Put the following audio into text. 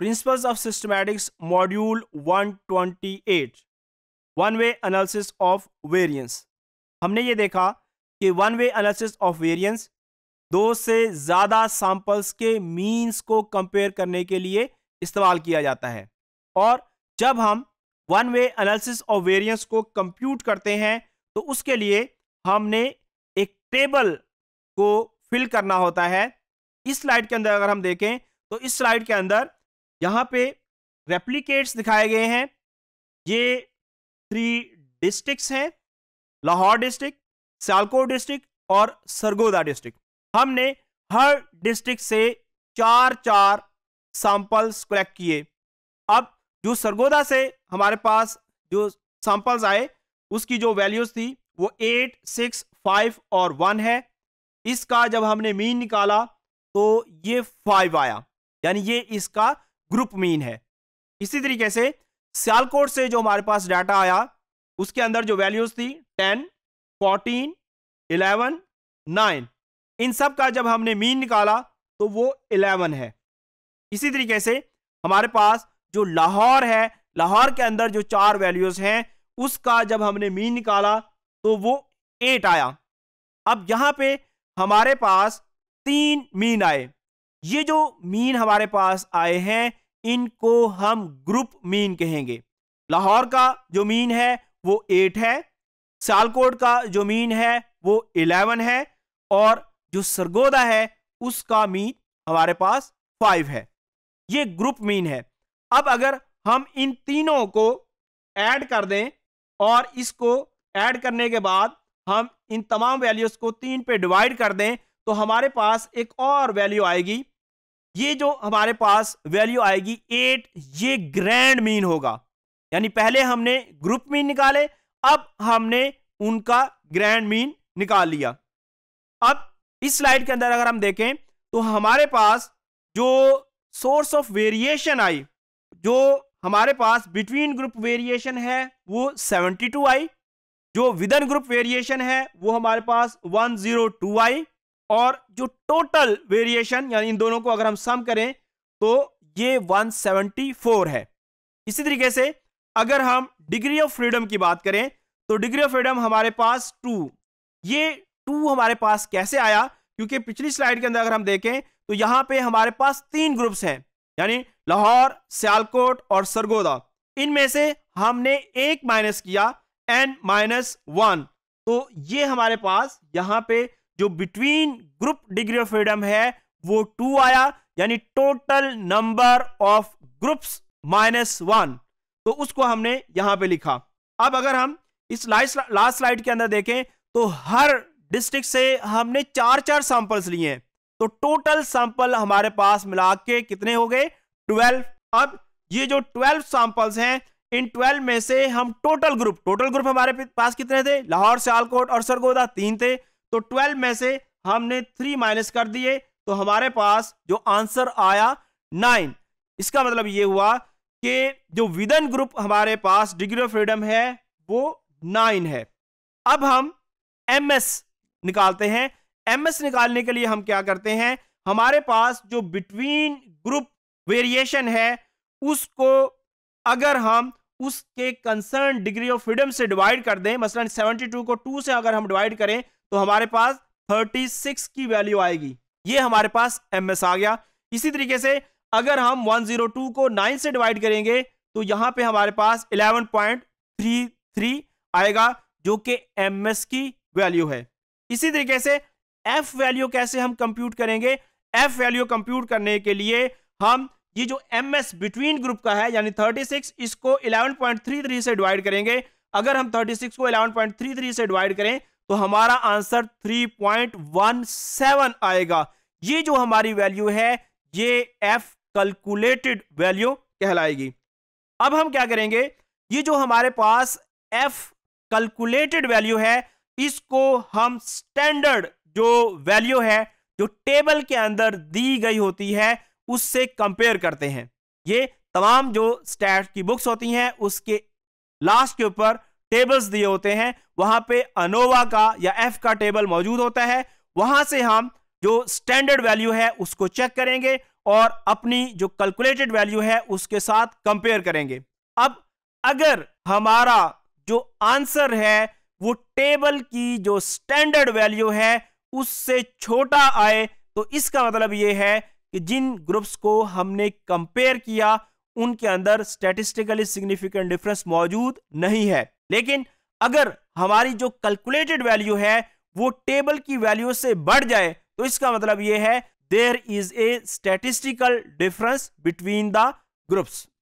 principles of systematics module 128 one way analysis of variance हमने ये देखा कि one way analysis of variance दो से ज़्यादा सैंपल्स के मींस को कंपेयर करने के लिए इस्तेमाल किया जाता है और जब हम one way analysis of variance को कंप्यूट करते हैं तो उसके लिए हमने एक टेबल को फिल करना होता है इस स्लाइड के अंदर अगर हम देखें तो इस स्लाइड के अंदर यहाँ पे रेप्लीकेट्स दिखाए गए हैं ये थ्री डिस्ट्रिक्ट्स हैं लाहौर डिस्ट्रिक्ट सालकोट डिस्ट्रिक्ट और सरगोदा डिस्ट्रिक्ट हमने हर डिस्ट्रिक्ट से चार चार सैंपल्स कलेक्ट किए अब जो सरगोदा से हमारे पास जो सैंपल्स आए उसकी जो वैल्यूज थी वो एट सिक्स फाइव और वन है इसका जब हमने मीन निकाला तो ये फाइव आया यानी ये इसका ग्रुप मीन है इसी तरीके से सियालकोट से जो हमारे पास डाटा आया उसके अंदर जो वैल्यूज थी टेन फोर्टीन इलेवन नाइन इन सब का जब हमने मीन निकाला तो वो इलेवन है इसी तरीके से हमारे पास जो लाहौर है लाहौर के अंदर जो चार वैल्यूज हैं उसका जब हमने मीन निकाला तो वो एट आया अब यहाँ पे हमारे पास तीन मीन आए ये जो मीन हमारे पास आए हैं इनको हम ग्रुप मीन कहेंगे लाहौर का जो मीन है वो एट है सालकोट का जो मीन है वो इलेवन है और जो सरगोदा है उसका मीन हमारे पास फाइव है ये ग्रुप मीन है अब अगर हम इन तीनों को ऐड कर दें और इसको ऐड करने के बाद हम इन तमाम वैल्यूज़ को तीन पे डिवाइड कर दें तो हमारे पास एक और वैल्यू आएगी ये जो हमारे पास वैल्यू आएगी एट ये ग्रैंड मीन होगा यानी पहले हमने ग्रुप मीन निकाले अब हमने उनका ग्रैंड मीन निकाल लिया अब इस स्लाइड के अंदर अगर हम देखें तो हमारे पास जो सोर्स ऑफ वेरिएशन आई जो हमारे पास बिटवीन ग्रुप वेरिएशन है वो 72 आई जो विदन ग्रुप वेरिएशन है वो हमारे पास 102 आई और जो टोटल वेरिएशन यानी इन दोनों को अगर हम सम करें तो ये 174 है इसी तरीके से अगर हम डिग्री ऑफ फ्रीडम की बात करें तो डिग्री ऑफ फ्रीडम हमारे पास टू ये टू हमारे पास कैसे आया क्योंकि पिछली स्लाइड के अंदर अगर हम देखें तो यहां पे हमारे पास तीन ग्रुप्स हैं यानी लाहौर सियालकोट और सरगोदा इनमें से हमने एक माइनस किया एन माइनस वन तो ये हमारे पास यहां पे जो between group degree of freedom है वो टू आया यानी total number of groups minus one तो उसको हमने यहां पे लिखा अब अगर हम इस लास्ट स्लाइड के अंदर देखें तो हर डिस्ट्रिक्ट से हमने चार चार सैंपल्स लिए तो टोटल सैंपल हमारे पास मिला के कितने हो गए ट्वेल्व अब ये जो ट्वेल्व सैंपल्स हैं इन ट्वेल्व में से हम टोटल ग्रुप टोटल ग्रुप हमारे पास कितने थे लाहौर सियालकोट और सरगोदा तीन थे तो ट्वेल्व में से हमने थ्री माइनस कर दिए तो हमारे पास जो आंसर आया नाइन इसका मतलब ये हुआ कि जो विदन ग्रुप हमारे पास डिग्री ऑफ फ्रीडम है वो नाइन है अब हम एम एस निकालते हैं एम एस निकालने के लिए हम क्या करते हैं हमारे पास जो बिटवीन ग्रुप वेरिएशन है उसको अगर हम उसके कंसर्न डिग्री ऑफ फ्रीडम से डिवाइड कर दें मसलन 72 को 2 से अगर हम डिवाइड करें तो हमारे पास 36 की वैल्यू आएगी ये हमारे पास एम आ गया इसी तरीके से अगर हम 102 को 9 से डिवाइड करेंगे तो यहां पे हमारे पास 11.33 आएगा जो कि एम की वैल्यू है इसी तरीके से एफ वैल्यू कैसे हम कंप्यूट करेंगे एफ वैल्यू कंप्यूट करने के लिए हम ये जो एम एस बिटवीन ग्रुप का है यानी 36 इसको 11.33 से डिवाइड करेंगे अगर हम 36 को 11.33 से डिवाइड करें तो हमारा आंसर 3.17 आएगा ये जो हमारी वैल्यू है ये एफ कैलकुलेटेड वैल्यू कहलाएगी अब हम क्या करेंगे ये जो हमारे पास एफ कैलकुलेटेड वैल्यू है इसको हम स्टैंडर्ड जो वैल्यू है जो टेबल के अंदर दी गई होती है उससे कंपेयर करते हैं ये तमाम जो स्टैट की बुक्स होती हैं उसके लास्ट के ऊपर टेबल्स दिए होते हैं वहां पे अनोवा का या एफ का टेबल मौजूद होता है वहां से हम जो स्टैंडर्ड वैल्यू है उसको चेक करेंगे और अपनी जो कैलकुलेटेड वैल्यू है उसके साथ कंपेयर करेंगे अब अगर हमारा जो आंसर है वो टेबल की जो स्टैंडर्ड वैल्यू है उससे छोटा आए तो इसका मतलब ये है कि जिन ग्रुप्स को हमने कंपेयर किया उनके अंदर स्टेटिस्टिकली सिग्निफिकेंट डिफरेंस मौजूद नहीं है लेकिन अगर हमारी जो कैलकुलेटेड वैल्यू है वो टेबल की वैल्यू से बढ़ जाए तो इसका मतलब ये है there is a statistical difference between the groups